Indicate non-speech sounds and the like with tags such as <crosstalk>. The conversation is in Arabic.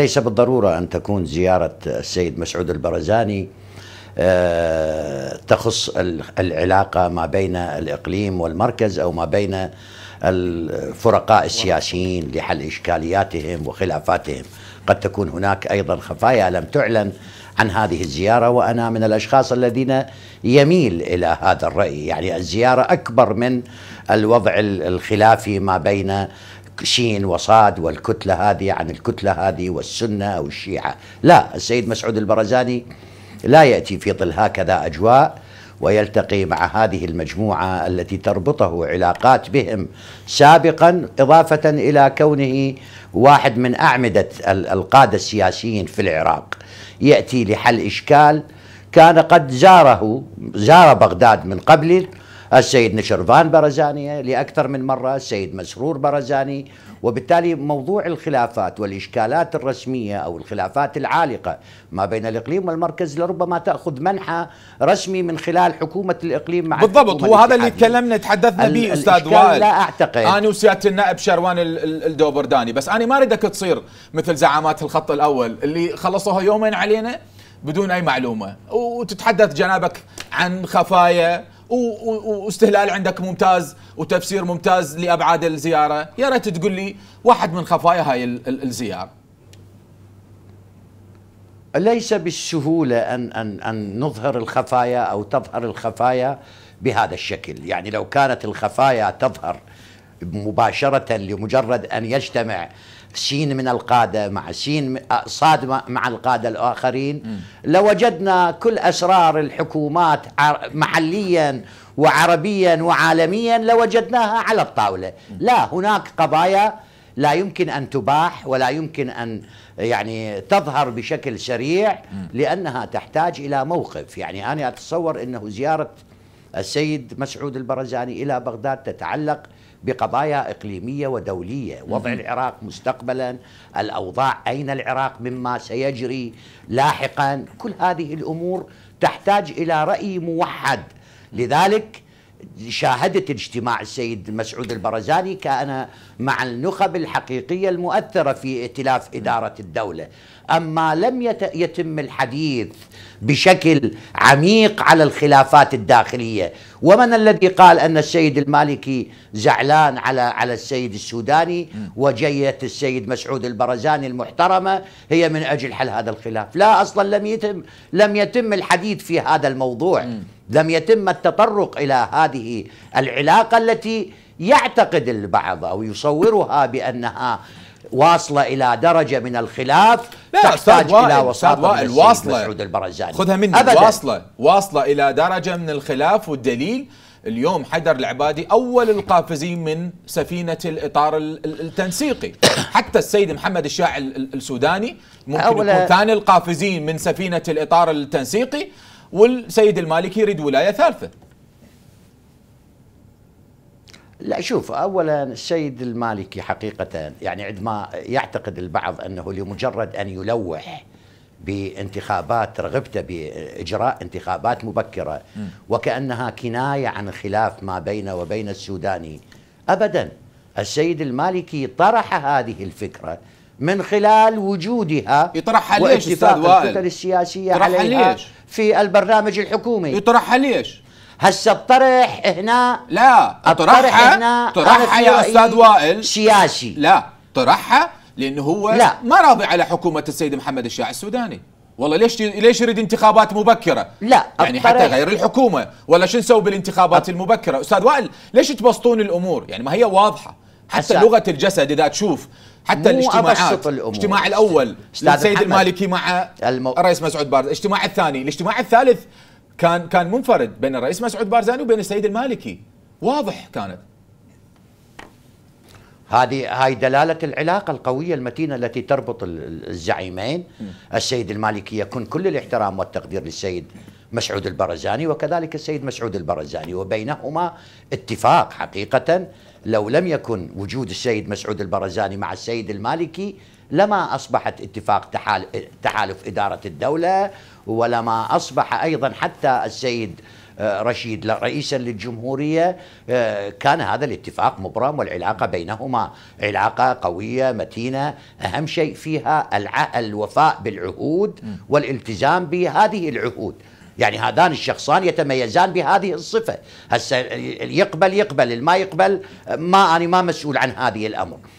ليس بالضرورة أن تكون زيارة السيد مسعود البرزاني آه، تخص العلاقة ما بين الإقليم والمركز أو ما بين الفرقاء السياسيين لحل إشكالياتهم وخلافاتهم قد تكون هناك أيضا خفايا لم تعلن عن هذه الزيارة وأنا من الأشخاص الذين يميل إلى هذا الرأي يعني الزيارة أكبر من الوضع الخلافي ما بين شين وصاد والكتلة هذه عن الكتلة هذه والسنة أو الشيعة لا السيد مسعود البرزاني لا يأتي في ظل هكذا أجواء ويلتقي مع هذه المجموعة التي تربطه علاقات بهم سابقا إضافة إلى كونه واحد من أعمدة القادة السياسيين في العراق يأتي لحل إشكال كان قد زاره زار بغداد من قبل السيد نشرفان برزاني لأكثر من مرة السيد مسرور برزاني وبالتالي موضوع الخلافات والإشكالات الرسمية أو الخلافات العالقة ما بين الإقليم والمركز لربما تأخذ منحى رسمي من خلال حكومة الإقليم مع بالضبط هو هذا اللي تكلمنا تحدثنا به أستاذ وائل لا أعتقد أنا وسيادة النائب شروان الدوبرداني بس أنا ما أريدك تصير مثل زعامات الخط الأول اللي خلصوها يومين علينا بدون اي معلومه وتتحدث جنابك عن خفايا واستهلال عندك ممتاز وتفسير ممتاز لابعاد الزياره يا ريت تقول لي واحد من خفايا هاي الزياره ليس بالسهوله ان ان ان نظهر الخفايا او تظهر الخفايا بهذا الشكل يعني لو كانت الخفايا تظهر مباشرة لمجرد أن يجتمع سين من القادة مع سين آه، صاد مع القادة الآخرين لوجدنا كل أسرار الحكومات محليا وعربيا وعالميا لوجدناها على الطاولة لا هناك قضايا لا يمكن أن تباح ولا يمكن أن يعني تظهر بشكل سريع لأنها تحتاج إلى موقف يعني أنا أتصور أنه زيارة السيد مسعود البرزاني إلى بغداد تتعلق بقضايا إقليمية ودولية وضع العراق مستقبلا الأوضاع أين العراق مما سيجري لاحقا كل هذه الأمور تحتاج إلى رأي موحد لذلك شاهدت اجتماع السيد مسعود البرزاني كان مع النخب الحقيقية المؤثرة في ائتلاف إدارة الدولة أما لم يتم الحديث بشكل عميق على الخلافات الداخلية ومن الذي قال أن السيد المالكي زعلان على على السيد السوداني وجية السيد مسعود البرزاني المحترمة هي من أجل حل هذا الخلاف لا أصلا لم يتم لم يتم الحديث في هذا الموضوع لم يتم التطرق إلى هذه العلاقة التي يعتقد البعض أو يصورها بأنها واصلة إلى درجة من الخلاف لا تحتاج إلى وساطة واصلة مسعود البرزاني خذها مني أبداً. واصلة واصلة إلى درجة من الخلاف والدليل اليوم حيدر العبادي اول القافزين من سفينه الاطار التنسيقي <coughs> حتى السيد محمد الشاعل السوداني ممكن يكون ثاني القافزين من سفينه الاطار التنسيقي والسيد المالكي يريد ولايه ثالثه لا شوف اولا السيد المالكي حقيقه يعني عندما يعتقد البعض انه لمجرد ان يلوح بانتخابات رغبته باجراء انتخابات مبكره وكانها كنايه عن خلاف ما بينه وبين السوداني ابدا السيد المالكي طرح هذه الفكره من خلال وجودها يطرحها ليش استاذ وائل السياسيه عليها ليش؟ في البرنامج الحكومي يطرحها ليش؟ هسه الطرح هنا لا اطرحها هنا طرحها يا استاذ وائل سياسي لا طرحها لانه هو لا. ما راضي على حكومه السيد محمد الشاع السوداني والله ليش ليش يريد انتخابات مبكره؟ لا يعني حتى غير الحكومه ولا شو نسوي بالانتخابات أب... المبكره؟ استاذ وائل ليش تبسطون الامور؟ يعني ما هي واضحه حتى لغه الجسد اذا تشوف حتى الاجتماعات الاجتماع الاول السيد المالكي مع المو... الرئيس مسعود بارزاني الاجتماع الثاني الاجتماع الثالث كان كان منفرد بين الرئيس مسعود بارزاني يعني وبين السيد المالكي واضح كانت هذه هاي دلالة العلاقة القوية المتينة التي تربط الزعيمين السيد المالكي يكون كل الاحترام والتقدير للسيد مسعود البرزاني وكذلك السيد مسعود البرزاني وبينهما اتفاق حقيقة لو لم يكن وجود السيد مسعود البرزاني مع السيد المالكي لما أصبحت اتفاق تحالف إدارة الدولة ولما أصبح أيضا حتى السيد آه، رشيد رئيسا للجمهورية آه، كان هذا الاتفاق مبرم والعلاقة بينهما علاقة قوية متينة أهم شيء فيها الوفاء بالعهود والالتزام بهذه العهود يعني هذان الشخصان يتميزان بهذه الصفة هسه يقبل يقبل ما يقبل ما أنا ما مسؤول عن هذه الأمر